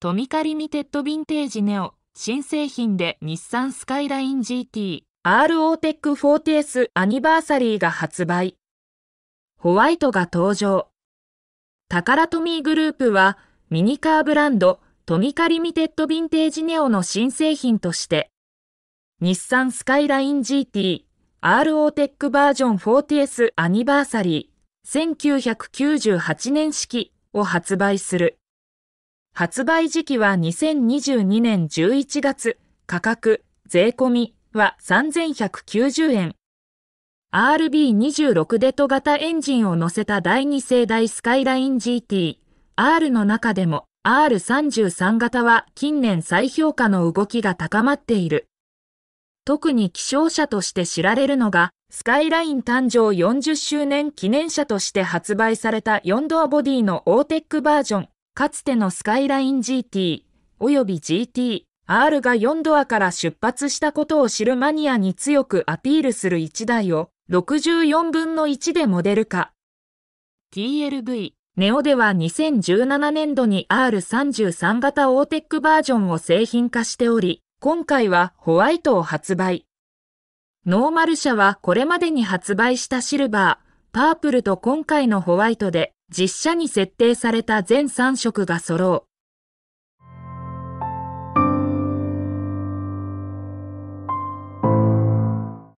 トミカリミテッドヴィンテージネオ新製品で日産スカイライン GT RO テック 40S アニバーサリーが発売ホワイトが登場タカラトミーグループはミニカーブランドトミカリミテッドヴィンテージネオの新製品として日産スカイライン GT RO テックバージョン 40S アニバーサリー1998年式を発売する。発売時期は2022年11月、価格、税込みは3190円。RB26 デト型エンジンを乗せた第2世代スカイライン GT、R の中でも R33 型は近年再評価の動きが高まっている。特に希少車として知られるのが、スカイライン誕生40周年記念車として発売された4ドアボディのオーテックバージョンかつてのスカイライン GT 及び GT、R が4ドアから出発したことを知るマニアに強くアピールする1台を64分の1でモデル化。TLV、ネオでは2017年度に R33 型オーテックバージョンを製品化しており、今回はホワイトを発売。ノーマル車はこれまでに発売したシルバー、パープルと今回のホワイトで実写に設定された全3色が揃う。